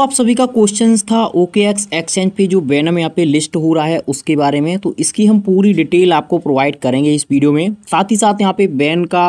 तो आप सभी का क्वेश्चन था ओके एक्स एक्सचेंज पे जो बैनम यहाँ पे लिस्ट हो रहा है उसके बारे में तो इसकी हम पूरी डिटेल आपको प्रोवाइड करेंगे इस वीडियो में साथ ही साथ यहाँ पे बैन का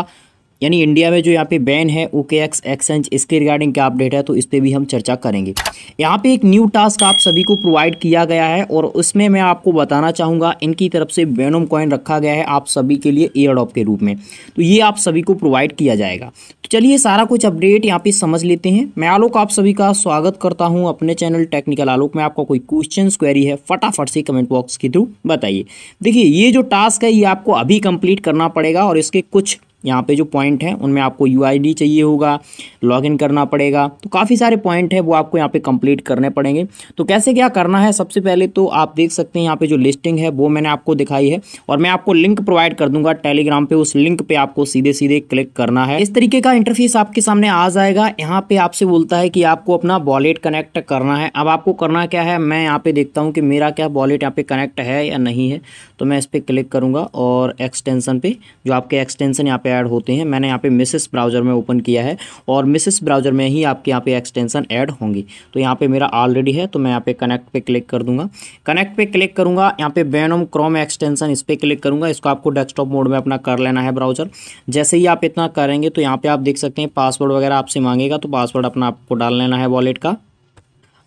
यानी इंडिया में जो यहाँ पे बैन है ओके एक्स एक्सचेंज इसके रिगार्डिंग क्या अपडेट है तो इस पर भी हम चर्चा करेंगे यहाँ पे एक न्यू टास्क आप सभी को प्रोवाइड किया गया है और उसमें मैं आपको बताना चाहूँगा इनकी तरफ से बेनोम कॉइन रखा गया है आप सभी के लिए एयरडॉप के रूप में तो ये आप सभी को प्रोवाइड किया जाएगा तो चलिए सारा कुछ अपडेट यहाँ पे समझ लेते हैं मैं आलोक आप सभी का स्वागत करता हूँ अपने चैनल टेक्निकल आलोक में आपका कोई क्वेश्चन क्वेरी है फटाफट से कमेंट बॉक्स के थ्रू बताइए देखिए ये जो टास्क है ये आपको अभी कंप्लीट करना पड़ेगा और इसके कुछ यहाँ पे जो पॉइंट हैं उनमें आपको यू चाहिए होगा लॉगिन करना पड़ेगा तो काफ़ी सारे पॉइंट हैं वो आपको यहाँ पे कंप्लीट करने पड़ेंगे तो कैसे क्या करना है सबसे पहले तो आप देख सकते हैं यहाँ पे जो लिस्टिंग है वो मैंने आपको दिखाई है और मैं आपको लिंक प्रोवाइड कर दूंगा टेलीग्राम पे उस लिंक पे आपको सीधे सीधे क्लिक करना है इस तरीके का इंटरफेस आपके सामने आ जाएगा यहाँ पे आपसे बोलता है कि आपको अपना वॉलेट कनेक्ट करना है अब आपको करना क्या है मैं यहाँ पे देखता हूँ कि मेरा क्या वॉलेट यहाँ पे कनेक्ट है या नहीं है तो मैं इस पर क्लिक करूँगा और एक्सटेंसन पे जो आपके एक्सटेंसन यहाँ पे ऐड होते हैं मैंने यहाँ पे मिसेस ब्राउज़र में ओपन किया है और मिसेस ब्राउज़र में ही आपके यहाँ पे एक्सटेंसन ऐड होंगी तो यहाँ पे मेरा ऑलरेडी है तो मैं यहाँ पे कनेक्ट पे क्लिक कर दूंगा कनेक्ट पे क्लिक करूँगा यहाँ पे बैनोम क्रोम एक्सटेंसन इस पर क्लिक करूँगा इसको आपको डेस्कटॉप मोड में अपना कर लेना है ब्राउज़र जैसे ही आप इतना करेंगे तो यहाँ पर आप देख सकते हैं पासवर्ड वगैरह आपसे मांगेगा तो पासवर्ड अपना आपको डाल लेना है वॉलेट का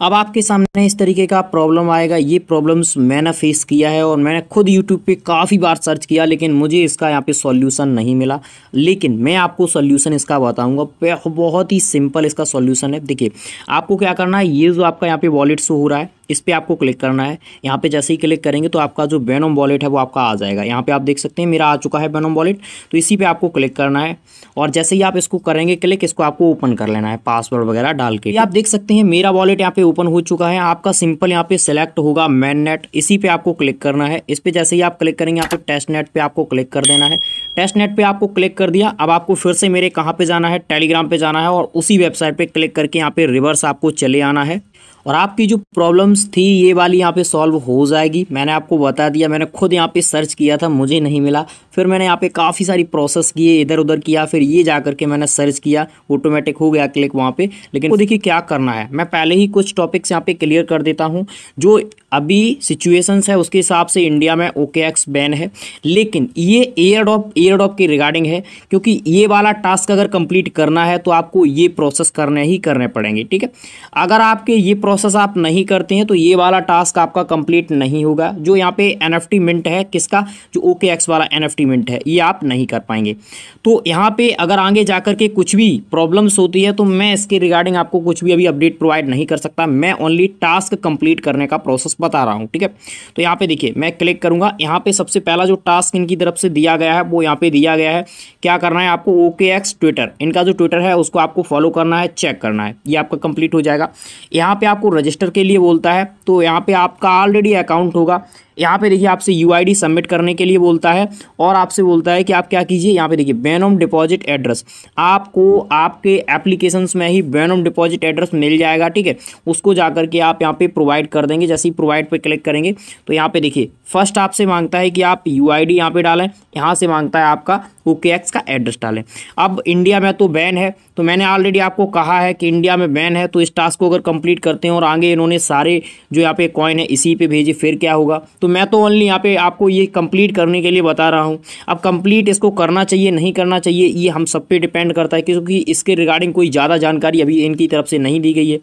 अब आपके सामने इस तरीके का प्रॉब्लम आएगा ये प्रॉब्लम्स मैंने फेस किया है और मैंने खुद यूट्यूब पे काफ़ी बार सर्च किया लेकिन मुझे इसका यहाँ पे सॉल्यूशन नहीं मिला लेकिन मैं आपको सॉल्यूशन इसका बताऊँगा बहुत ही सिंपल इसका सॉल्यूशन है देखिए आपको क्या करना है ये जो आपका यहाँ पे वॉलेट शो हो रहा है इस पर आपको क्लिक करना है यहाँ पे जैसे ही क्लिक करेंगे तो आपका जो बेनोम वॉलेट है वो आपका आ जाएगा यहाँ पे आप देख सकते हैं मेरा आ चुका है बेनोम वॉलेट तो इसी पे आपको क्लिक करना है और जैसे ही आप इसको करेंगे क्लिक इसको आपको ओपन कर लेना है पासवर्ड वगैरह डाल के आप देख सकते हैं मेरा वॉलेट यहाँ पे ओपन हो चुका है आपका सिंपल यहाँ पे सिलेक्ट होगा मैन नेट इसी पर आपको क्लिक करना है इस पर जैसे ही आप क्लिक करेंगे यहाँ पे टेस्ट नेट पर आपको क्लिक कर देना है टेस्ट नेट पर आपको क्लिक कर दिया अब आपको फिर से मेरे कहाँ पर जाना है टेलीग्राम पर जाना है और उसी वेबसाइट पर क्लिक करके यहाँ पे रिवर्स आपको चले आना है और आपकी जो प्रॉब्लम्स थी ये वाली यहाँ पे सॉल्व हो जाएगी मैंने आपको बता दिया मैंने खुद यहाँ पे सर्च किया था मुझे नहीं मिला फिर मैंने यहाँ पे काफ़ी सारी प्रोसेस किए इधर उधर किया फिर ये जा करके मैंने सर्च किया ऑटोमेटिक हो गया क्लिक वहाँ पे लेकिन वो देखिए क्या करना है मैं पहले ही कुछ टॉपिक्स यहाँ पर क्लियर कर देता हूँ जो अभी सिचुएसन्स है उसके हिसाब से इंडिया में ओके एक्स बैन है लेकिन ये एयर डॉप एयर डॉप की रिगार्डिंग है क्योंकि ये वाला टास्क अगर कंप्लीट करना है तो आपको ये प्रोसेस करने ही करने पड़ेंगे ठीक है अगर आपके ये प्रोसेस प्रोसेस आप नहीं करते हैं तो ये वाला टास्क आपका कंप्लीट नहीं होगा जो यहाँ पे एन मिंट है किसका जो ओके एक्स वाला एन मिंट है ये आप नहीं कर पाएंगे तो यहाँ पे अगर आगे जा के कुछ भी प्रॉब्लम्स होती है तो मैं इसके रिगार्डिंग आपको कुछ भी अभी अपडेट प्रोवाइड नहीं कर सकता मैं ओनली टास्क कंप्लीट करने का प्रोसेस बता रहा हूँ ठीक है तो यहाँ पे देखिए मैं क्लिक करूँगा यहाँ पे सबसे पहला जो टास्क इनकी तरफ से दिया गया है वो यहाँ पे दिया गया है क्या करना है आपको ओके एक्स ट्विटर इनका जो ट्विटर है उसको आपको फॉलो करना है चेक करना है ये आपका कंप्लीट हो जाएगा यहाँ पे आपको आपको रजिस्टर के लिए बोलता है तो यहाँ पे आपका ऑलरेडी अकाउंट होगा यहाँ पे देखिए आपसे यूआईडी सबमिट करने के लिए बोलता है और आपसे बोलता है कि आप क्या कीजिए यहाँ पे देखिए बैनम डिपॉजिट एड्रेस आपको आपके एप्लीकेशन में ही बैनम डिपॉजिट एड्रेस मिल जाएगा ठीक है उसको जा करके आप यहाँ पे प्रोवाइड कर देंगे जैसे ही प्रोवाइड पे क्लिक करेंगे तो यहाँ पे देखिए फर्स्ट आपसे मांगता है कि आप यू आई डी यहाँ पे डालें यहाँ से मांगता है आपका ओ का एड्रेस डालें अब इंडिया में तो बैन है तो मैंने ऑलरेडी आपको कहा है कि इंडिया में बैन है तो इस टास्क को अगर कंप्लीट करते हो और आगे इन्होंने सारे जो यहाँ पे कॉइन है इसी पे भेजे फिर क्या होगा तो मैं तो ओनली यहाँ पे आपको ये कंप्लीट करने के लिए बता रहा हूँ अब कंप्लीट इसको करना चाहिए नहीं करना चाहिए ये हम सब पे डिपेंड करता है क्योंकि इसके रिगार्डिंग कोई ज़्यादा जानकारी अभी इनकी तरफ से नहीं दी गई है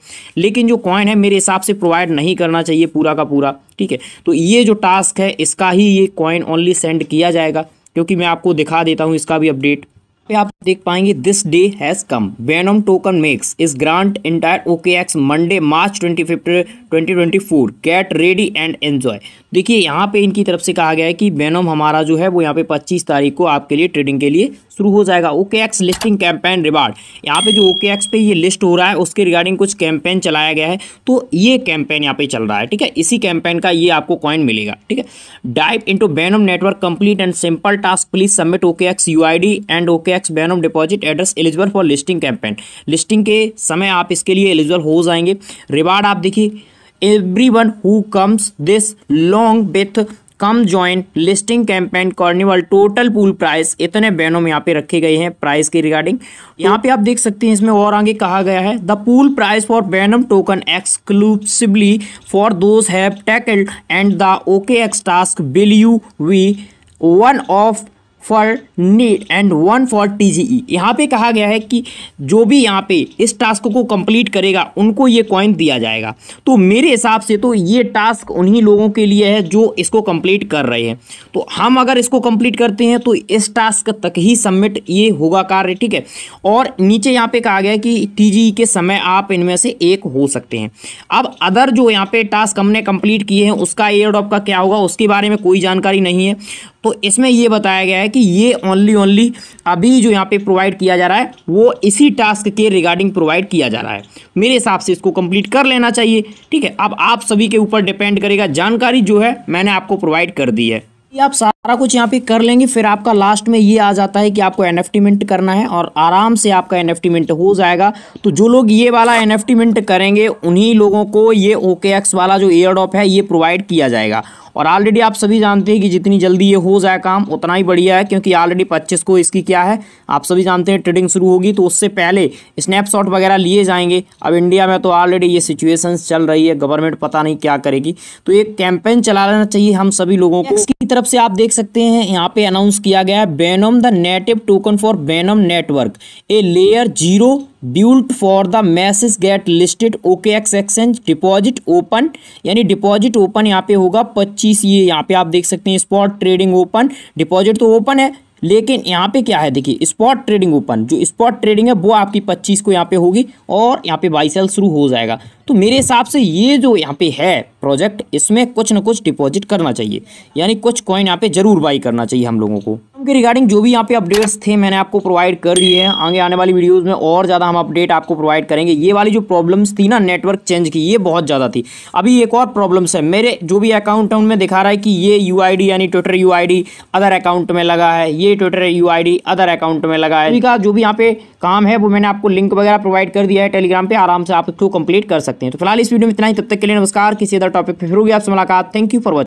लेकिन जो कॉइन है मेरे हिसाब से प्रोवाइड नहीं करना चाहिए पूरा का पूरा ठीक है तो ये जो टास्क है इसका ही ये कॉइन ओनली सेंड किया जाएगा क्योंकि मैं आपको दिखा देता हूँ इसका भी अपडेट पे आप देख पाएंगे this day has come Benam token makes is grand entire OK X Monday March twenty fifth twenty twenty four get ready and enjoy देखिए यहाँ पे इनकी तरफ से कहा गया है कि बेनम हमारा जो है वो यहाँ पे पच्चीस तारीख को आपके लिए ट्रेडिंग के लिए शुरू हो जाएगा OK X listing campaign reward यहाँ पे जो ओके एक्स पे ये लिस्ट हो रहा है उसके रिगार्डिंग कुछ कैंपेन चलाया गया है तो ये कैंपेन यहाँ पे चल रहा है ठीक है इसी कैंपेन का ये आपको कॉइन मिलेगा ठीक है dive into Benam network complete and simple task please submit OK X U and OK tax ban of deposit address eligible for listing campaign listing के समय आप इसके लिए एलिजिबल हो जाएंगे रिवार्ड आप देखिए every one who comes this long with come join listing campaign carnival total pool price इतने बैनों में यहाँ पे रखे गए हैं प्राइस के रिगार्डिंग यहाँ पे आप देख सकते हैं इसमें और आगे कहा गया है the pool price for Benam token exclusively for those have tackled and the OK X task bill you we one of for neat and one for T G E यहाँ पे कहा गया है कि जो भी यहाँ पे इस टास्क को कंप्लीट करेगा उनको ये कॉइन दिया जाएगा तो मेरे हिसाब से तो ये टास्क उन्हीं लोगों के लिए है जो इसको कंप्लीट कर रहे हैं तो हम अगर इसको कंप्लीट करते हैं तो इस टास्क तक ही सबमिट ये होगा कार्य ठीक है और नीचे यहाँ पे कहा गया है कि टी जी ई के समय आप इनमें से एक हो सकते हैं अब अदर जो यहाँ पे टास्क हमने कंप्लीट किए हैं उसका एयर ड्रॉप का क्या होगा उसके बारे में कोई जानकारी नहीं है तो इसमें यह बताया गया है कि ये ओनली ओनली अभी जो यहाँ पे प्रोवाइड किया जा रहा है वो इसी टास्क के रिगार्डिंग प्रोवाइड किया जा रहा है मेरे हिसाब से इसको कंप्लीट कर लेना चाहिए ठीक है अब आप सभी के ऊपर डिपेंड करेगा जानकारी जो है मैंने आपको प्रोवाइड कर दी है आप सारा कुछ यहाँ पे कर लेंगे फिर आपका लास्ट में ये आ जाता है कि आपको एन मिंट करना है और आराम से आपका एन मिंट हो जाएगा तो जो लोग ये वाला एन मिंट करेंगे उन्हीं लोगों को ये ओके एक्स वाला जो एयर है ये प्रोवाइड किया जाएगा और ऑलरेडी आप सभी जानते हैं कि जितनी जल्दी ये हो जाए काम उतना ही बढ़िया है क्योंकि ऑलरेडी पच्चीस को इसकी क्या है आप सभी जानते हैं ट्रेडिंग शुरू होगी तो उससे पहले स्नैपशॉट वगैरह लिए जाएंगे अब इंडिया में तो ऑलरेडी ये सिचुएशन चल रही है गवर्नमेंट पता नहीं क्या करेगी तो एक कैंपेन चला लेना चाहिए हम सभी लोगों को इसकी तरफ से आप देख देख सकते हैं यहाँ पे अनाउंस किया गया है Benam the native token for Benam network a layer zero for the message get listed OK X exchange deposit open यानी डिपॉजिट ओपन यहाँ पे होगा 25 ये यहाँ पे आप देख सकते हैं स्पॉट ट्रेडिंग ओपन डिपॉजिट तो ओपन है लेकिन यहाँ पे क्या है देखिए स्पॉट ट्रेडिंग ओपन जो स्पॉट ट्रेडिंग है वो आपकी पच्चीस को यहाँ पे होगी और यहाँ पे बाई सेल शुरू हो जाएगा तो मेरे हिसाब से ये जो यहाँ पे है प्रोजेक्ट इसमें कुछ ना कुछ डिपॉजिट करना चाहिए यानी कुछ कॉइन यहाँ पे जरूर बाई करना चाहिए हम लोगों को उनके रिगार्डिंग जो भी यहाँ पे अपडेट्स थे मैंने आपको प्रोवाइड कर दिए हैं आगे आने वाली वीडियोस में और ज़्यादा हम अपडेट आपको प्रोवाइड करेंगे ये वाली जो प्रॉब्लम्स थी ना नेटवर्क चेंज की ये बहुत ज़्यादा थी अभी एक और प्रॉब्लम्स है मेरे जो भी अकाउंट है उनमें दिखा रहा है कि ये यू यानी ट्विटर यू अदर अकाउंट में लगा है ये ट्विटर यू अदर अकाउंट में लगा है जो भी यहाँ पे काम है वो मैंने आपको लिंक वगैरह प्रोवाइड कर दिया है टेलीग्राम पर आराम से आप इसको कंप्लीट कर सकते हैं तो फिलहाल इस वीडियो में इतना ही तब तक के लिए नमस्कार किसी अदर टॉपिक पर फिर होगी आपसे मुलाकात थैंक यू फॉर